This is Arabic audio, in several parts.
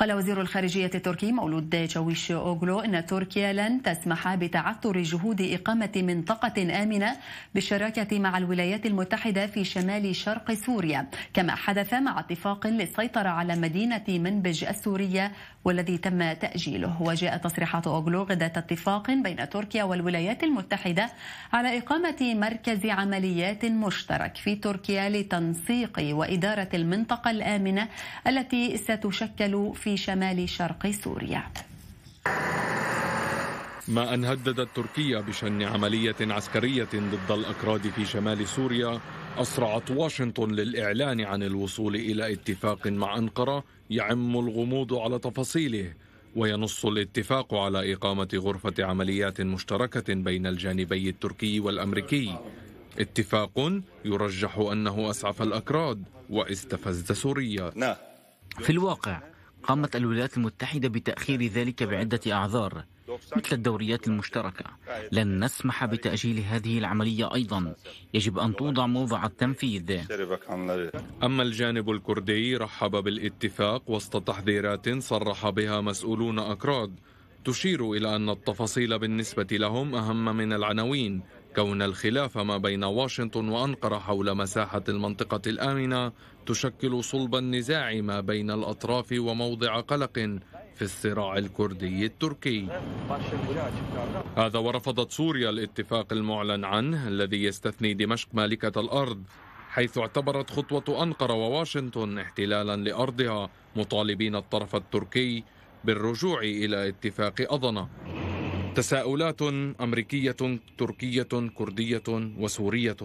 قال وزير الخارجية التركي مولود جويش أوغلو إن تركيا لن تسمح بتعثر جهود إقامة منطقة آمنة بالشراكة مع الولايات المتحدة في شمال شرق سوريا كما حدث مع اتفاق للسيطرة على مدينة منبج السورية والذي تم تأجيله وجاءت تصريحات أوغلو غدا اتفاق بين تركيا والولايات المتحدة على إقامة مركز عمليات مشترك في تركيا لتنسيق وإدارة المنطقة الآمنة التي ستشكل في في شمال شرق سوريا ما أن هددت تركيا بشن عملية عسكرية ضد الأكراد في شمال سوريا أسرعت واشنطن للإعلان عن الوصول إلى اتفاق مع أنقرة يعم الغموض على تفاصيله وينص الاتفاق على إقامة غرفة عمليات مشتركة بين الجانبي التركي والأمريكي اتفاق يرجح أنه أسعف الأكراد واستفز سوريا في الواقع قامت الولايات المتحدة بتأخير ذلك بعدة أعذار مثل الدوريات المشتركة لن نسمح بتأجيل هذه العملية أيضا يجب أن توضع موضع التنفيذ أما الجانب الكردي رحب بالاتفاق وسط تحذيرات صرح بها مسؤولون أكراد تشير إلى أن التفاصيل بالنسبة لهم أهم من العناوين كون الخلاف ما بين واشنطن وأنقرة حول مساحة المنطقة الآمنة تشكل صلب النزاع ما بين الأطراف وموضع قلق في الصراع الكردي التركي هذا ورفضت سوريا الاتفاق المعلن عنه الذي يستثني دمشق مالكة الأرض حيث اعتبرت خطوة أنقرة وواشنطن احتلالا لأرضها مطالبين الطرف التركي بالرجوع إلى اتفاق أضنة تساؤلات امريكيه تركيه كرديه وسوريه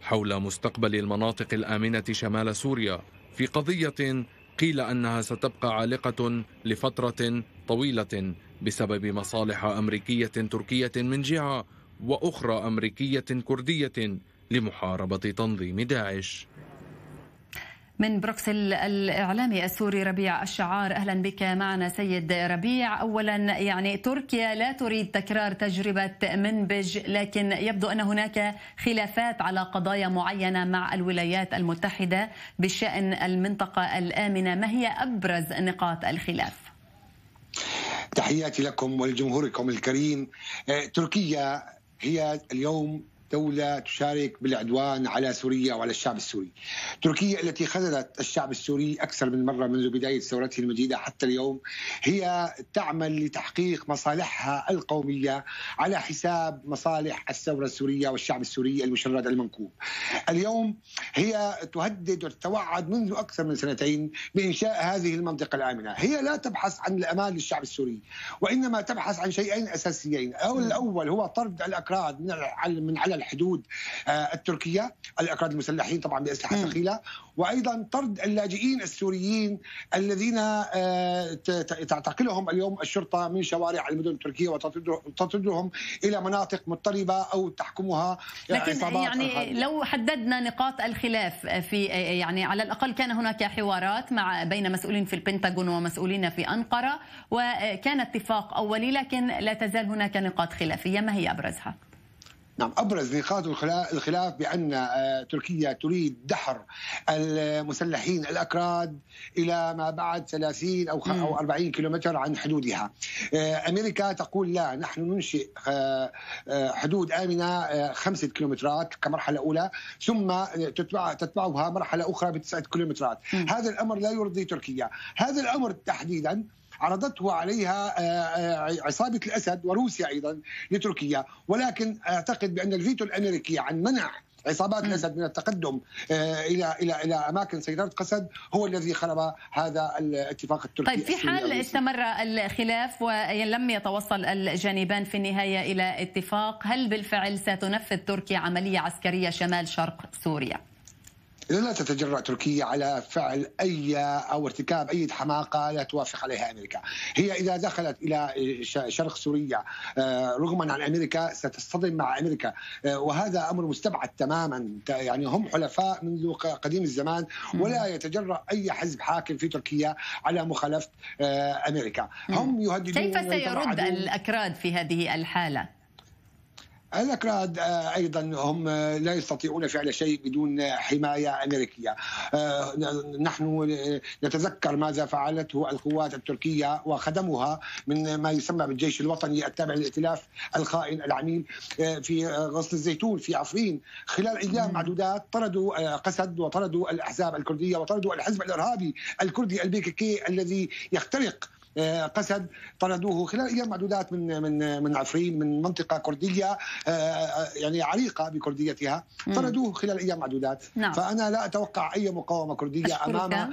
حول مستقبل المناطق الامنه شمال سوريا في قضيه قيل انها ستبقى عالقه لفتره طويله بسبب مصالح امريكيه تركيه من جهه واخرى امريكيه كرديه لمحاربه تنظيم داعش من بروكسل الإعلامي السوري ربيع الشعار أهلا بك معنا سيد ربيع أولا يعني تركيا لا تريد تكرار تجربة منبج لكن يبدو أن هناك خلافات على قضايا معينة مع الولايات المتحدة بشأن المنطقة الآمنة ما هي أبرز نقاط الخلاف؟ تحياتي لكم ولجمهوركم الكريم آه، تركيا هي اليوم دولة تشارك بالعدوان على سوريا وعلى الشعب السوري تركيا التي خذلت الشعب السوري أكثر من مرة منذ بداية ثورته المجيدة حتى اليوم هي تعمل لتحقيق مصالحها القومية على حساب مصالح الثورة السورية والشعب السوري المشرد المنكوب اليوم هي تهدد وتتوعد منذ أكثر من سنتين بإنشاء هذه المنطقة الآمنة هي لا تبحث عن الأمان للشعب السوري وإنما تبحث عن شيئين أساسيين الأول هو طرد الأكراد من على الحدود آه، التركيه الاكراد المسلحين طبعا باسلحه ثقيله وايضا طرد اللاجئين السوريين الذين آه، تعتقلهم اليوم الشرطه من شوارع المدن التركيه وتطردهم الى مناطق مضطربه او تحكمها لكن يعني لو حددنا نقاط الخلاف في يعني على الاقل كان هناك حوارات مع بين مسؤولين في البنتاغون ومسؤولين في انقره وكان اتفاق اولي لكن لا تزال هناك نقاط خلافيه ما هي ابرزها؟ نعم ابرز نقاط الخلاف بان آه، تركيا تريد دحر المسلحين الاكراد الى ما بعد 30 او او 40 كيلومتر عن حدودها. آه، امريكا تقول لا نحن ننشئ آه، حدود امنه خمسة كيلومترات كمرحله اولى ثم تتبع تتبعها مرحله اخرى بتسعة كيلومترات. هذا الامر لا يرضي تركيا. هذا الامر تحديدا عرضته عليها آه، آه، عصابه الاسد وروسيا ايضا لتركيا ولكن اعتقد بان الفيتو الامريكي عن منع عصابات الاسد من التقدم آه، الى الى الى اماكن سيطره قسد هو الذي خرب هذا الاتفاق التركي طيب في حال استمر الخلاف ولم يتوصل الجانبان في النهايه الى اتفاق هل بالفعل ستنفذ تركيا عمليه عسكريه شمال شرق سوريا؟ إذا لا تتجرأ تركيا على فعل أي أو ارتكاب أي حماقة لا توافق عليها أمريكا هي إذا دخلت إلى شرق سوريا آه، رغما عن أمريكا ستصطدم مع أمريكا آه، وهذا أمر مستبعد تماما يعني هم حلفاء منذ قديم الزمان ولا يتجرأ أي حزب حاكم في تركيا على مخالفة آه، أمريكا هم يهددون كيف سيرد الأكراد في هذه الحالة؟ الأكراد آه، أيضا هم آه، لا يستطيعون فعل شيء بدون حماية أمريكية آه، نحن نتذكر ماذا فعلته القوات التركية وخدمها من ما يسمى بالجيش الوطني التابع للائتلاف الخائن العميل في غصن الزيتون في عفرين خلال أيام معدودات طردوا قسد وطردوا الأحزاب الكردية وطردوا الحزب الإرهابي الكردي البيككي الذي يخترق آه، قسد طردوه خلال ايام معدودات من من من عفرين من منطقه كرديه آه، آه، يعني عريقه بكرديتها طردوه خلال ايام معدودات نعم. فانا لا اتوقع اي مقاومه كرديه امام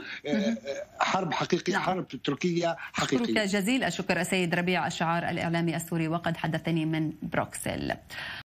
حرب حقيقيه نعم. حرب تركيه حقيقيه شكرا جزيل الشكر السيد ربيع الشعار الاعلامي السوري وقد حدثني من بروكسل